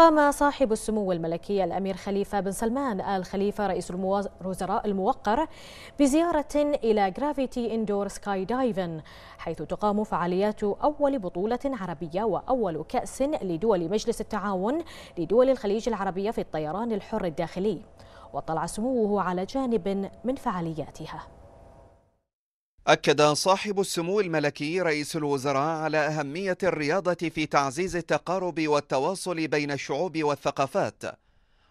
قام صاحب السمو الملكي الأمير خليفة بن سلمان آل خليفة رئيس الوزراء الموقر بزيارة إلى جرافيتي إندور سكاي دايفن حيث تقام فعاليات أول بطولة عربية وأول كأس لدول مجلس التعاون لدول الخليج العربية في الطيران الحر الداخلي وطلع سموه على جانب من فعالياتها أكد صاحب السمو الملكي رئيس الوزراء على أهمية الرياضة في تعزيز التقارب والتواصل بين الشعوب والثقافات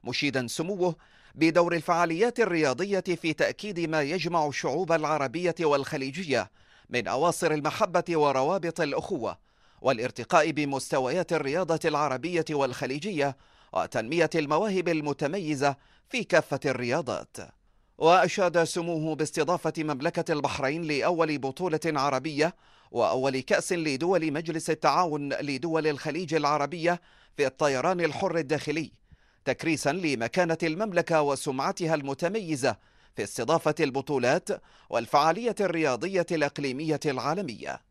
مشيدا سموه بدور الفعاليات الرياضية في تأكيد ما يجمع الشعوب العربية والخليجية من أواصر المحبة وروابط الأخوة والارتقاء بمستويات الرياضة العربية والخليجية وتنمية المواهب المتميزة في كافة الرياضات وأشاد سموه باستضافة مملكة البحرين لأول بطولة عربية وأول كأس لدول مجلس التعاون لدول الخليج العربية في الطيران الحر الداخلي تكريسا لمكانة المملكة وسمعتها المتميزة في استضافة البطولات والفعالية الرياضية الإقليمية العالمية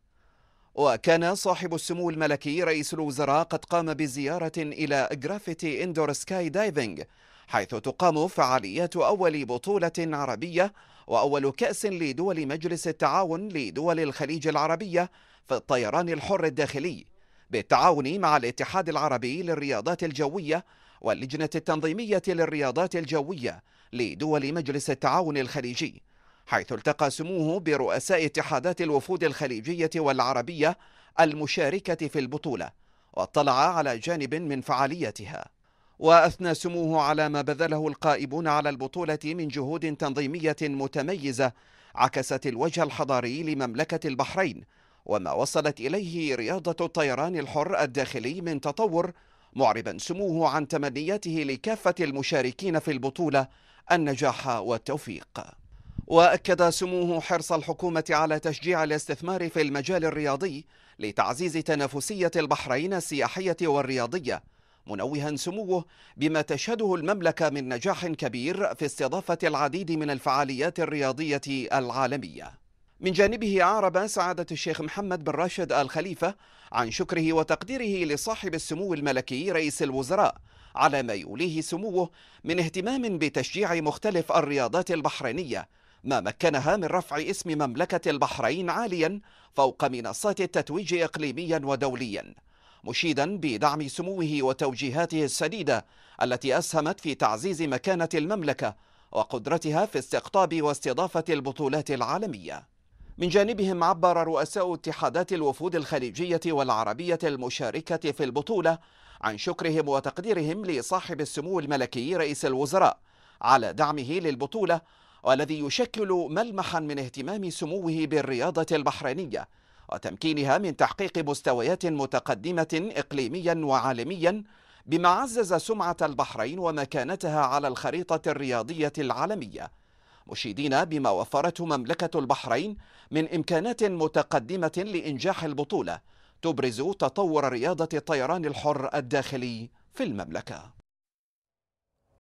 وكان صاحب السمو الملكي رئيس الوزراء قد قام بزيارة إلى جرافيتي إندور سكاي دايفنج حيث تقام فعاليات أول بطولة عربية وأول كأس لدول مجلس التعاون لدول الخليج العربية في الطيران الحر الداخلي بالتعاون مع الاتحاد العربي للرياضات الجوية واللجنة التنظيمية للرياضات الجوية لدول مجلس التعاون الخليجي حيث التقى سموه برؤساء اتحادات الوفود الخليجية والعربية المشاركة في البطولة واطلع على جانب من فعاليتها وأثنى سموه على ما بذله القائمون على البطولة من جهود تنظيمية متميزة عكست الوجه الحضاري لمملكة البحرين وما وصلت إليه رياضة الطيران الحر الداخلي من تطور معربا سموه عن تمنياته لكافة المشاركين في البطولة النجاح والتوفيق وأكد سموه حرص الحكومة على تشجيع الاستثمار في المجال الرياضي لتعزيز تنافسية البحرين السياحية والرياضية منوها سموه بما تشهده المملكة من نجاح كبير في استضافة العديد من الفعاليات الرياضية العالمية من جانبه أعرب سعادة الشيخ محمد بن راشد آل خليفة عن شكره وتقديره لصاحب السمو الملكي رئيس الوزراء على ما يوليه سموه من اهتمام بتشجيع مختلف الرياضات البحرينية ما مكنها من رفع اسم مملكة البحرين عاليا فوق منصات التتويج إقليميا ودوليا مشيدا بدعم سموه وتوجيهاته السديدة التي أسهمت في تعزيز مكانة المملكة وقدرتها في استقطاب واستضافة البطولات العالمية من جانبهم عبر رؤساء اتحادات الوفود الخليجية والعربية المشاركة في البطولة عن شكرهم وتقديرهم لصاحب السمو الملكي رئيس الوزراء على دعمه للبطولة والذي يشكل ملمحا من اهتمام سموه بالرياضة البحرينية وتمكينها من تحقيق مستويات متقدمة إقليميا وعالميا بما عزز سمعة البحرين ومكانتها على الخريطة الرياضية العالمية مشيدين بما وفرته مملكة البحرين من إمكانات متقدمة لإنجاح البطولة تبرز تطور رياضة الطيران الحر الداخلي في المملكة